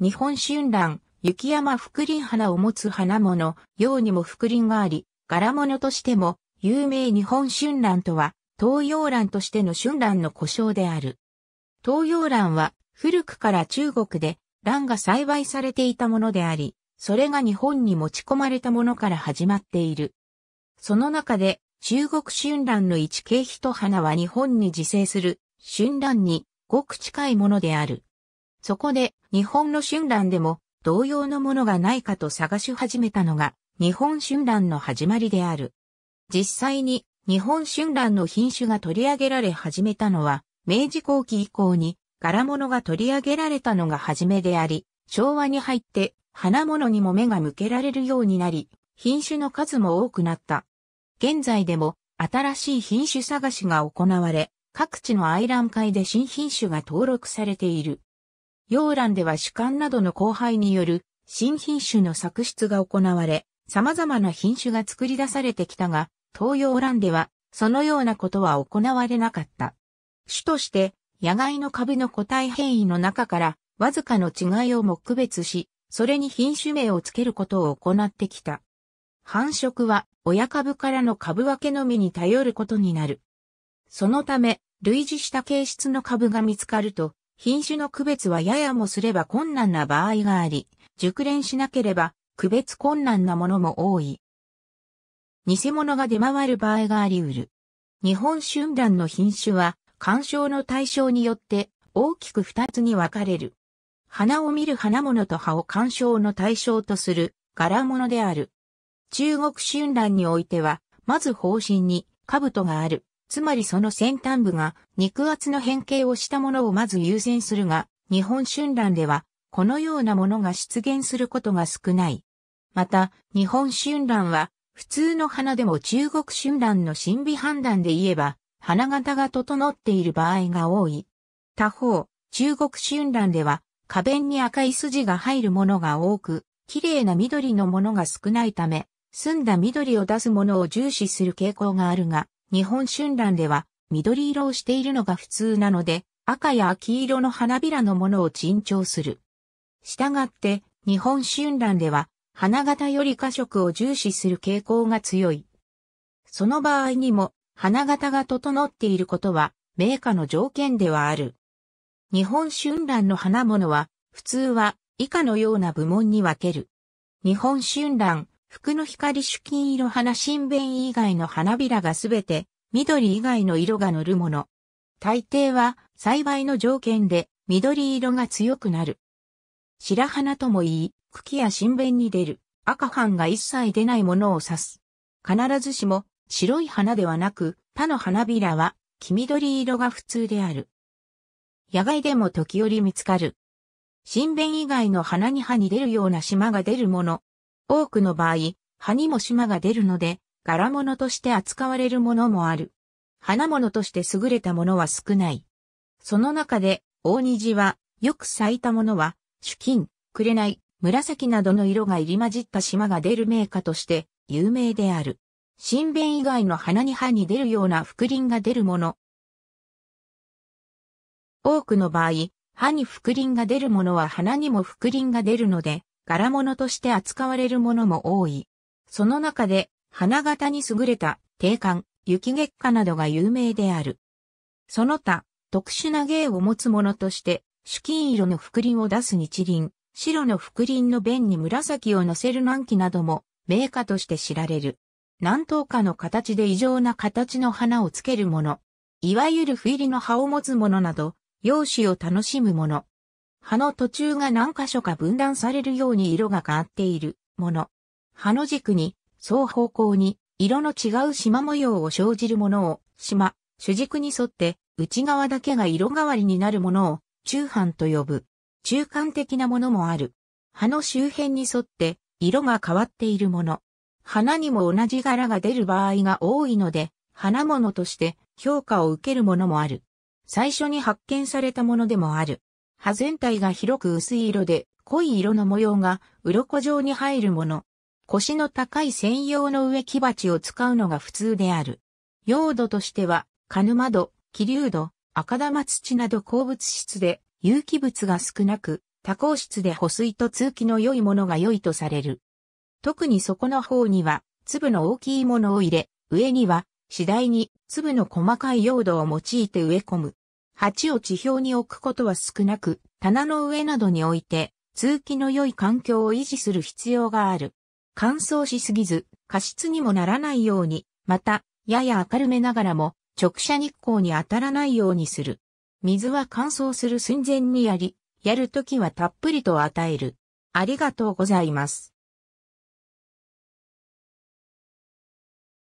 日本春蘭、雪山福林花を持つ花物、ようにも福林があり、柄物としても、有名日本春蘭とは、東洋蘭としての春蘭の故障である。東洋蘭は、古くから中国で、蘭が栽培されていたものであり、それが日本に持ち込まれたものから始まっている。その中で、中国春蘭の一景と花は日本に自生する、春蘭にごく近いものである。そこで、日本の春蘭でも、同様のものがないかと探し始めたのが、日本春蘭の始まりである。実際に、日本春蘭の品種が取り上げられ始めたのは、明治後期以降に、柄物が取り上げられたのが初めであり、昭和に入って、花物にも目が向けられるようになり、品種の数も多くなった。現在でも、新しい品種探しが行われ、各地の愛ン会で新品種が登録されている。洋蘭では主観などの交配による新品種の作出が行われ、様々な品種が作り出されてきたが、東洋蘭ではそのようなことは行われなかった。種として、野外の株の個体変異の中からわずかの違いをも区別し、それに品種名をつけることを行ってきた。繁殖は親株からの株分けのみに頼ることになる。そのため、類似した形質の株が見つかると、品種の区別はややもすれば困難な場合があり、熟練しなければ区別困難なものも多い。偽物が出回る場合があり得る。日本春蘭の品種は、干賞の対象によって大きく二つに分かれる。花を見る花物と葉を鑑賞の対象とする柄物である。中国春蘭においては、まず方針に兜がある。つまりその先端部が肉厚の変形をしたものをまず優先するが、日本春蘭では、このようなものが出現することが少ない。また、日本春蘭は、普通の花でも中国春蘭の審美判断で言えば、花形が整っている場合が多い。他方、中国春蘭では、花弁に赤い筋が入るものが多く、綺麗な緑のものが少ないため、澄んだ緑を出すものを重視する傾向があるが、日本春蘭では緑色をしているのが普通なので、赤や黄色の花びらのものを珍重する。したがって、日本春蘭では、花形より花色を重視する傾向が強い。その場合にも、花形が整っていることは、名家の条件ではある。日本春蘭の花物は、普通は以下のような部門に分ける。日本春蘭、服の光主金色花新弁以外の花びらがすべて、緑以外の色が乗るもの。大抵は、栽培の条件で、緑色が強くなる。白花とも言い、茎や新弁に出る、赤斑が一切出ないものを指す。必ずしも、白い花ではなく、他の花びらは、黄緑色が普通である。野外でも時折見つかる。新弁以外の花に葉に出るような島が出るもの。多くの場合、葉にも島が出るので、柄物として扱われるものもある。花物として優れたものは少ない。その中で、大虹は、よく咲いたものは、主金、紅、紫などの色が入り混じった島が出る名家として、有名である。新弁以外の花に葉に出るような覆輪が出るもの。多くの場合、葉に覆輪が出るものは花にも覆輪が出るので、柄物として扱われるものも多い。その中で、花形に優れた、定冠、雪月花などが有名である。その他、特殊な芸を持つものとして、主金色の覆輪を出す日輪、白の覆輪の弁に紫を乗せる南紀なども、名家として知られる。南東かの形で異常な形の花をつけるもの。いわゆる不入りの葉を持つものなど、容姿を楽しむもの。葉の途中が何箇所か分断されるように色が変わっているもの。葉の軸に、双方向に、色の違う縞模様を生じるものを、縞、主軸に沿って、内側だけが色変わりになるものを、中半と呼ぶ。中間的なものもある。葉の周辺に沿って、色が変わっているもの。花にも同じ柄が出る場合が多いので、花物として評価を受けるものもある。最初に発見されたものでもある。葉全体が広く薄い色で、濃い色の模様が鱗状に入るもの。腰の高い専用の植木鉢を使うのが普通である。用土としては、カヌマ土、ュウ土、赤玉土など鉱物質で、有機物が少なく、多孔質で保水と通気の良いものが良いとされる。特に底の方には、粒の大きいものを入れ、上には、次第に粒の細かい用土を用いて植え込む。鉢を地表に置くことは少なく、棚の上などに置いて、通気の良い環境を維持する必要がある。乾燥しすぎず、過湿にもならないように、また、やや明るめながらも、直射日光に当たらないようにする。水は乾燥する寸前にやり、やるときはたっぷりと与える。ありがとうございます。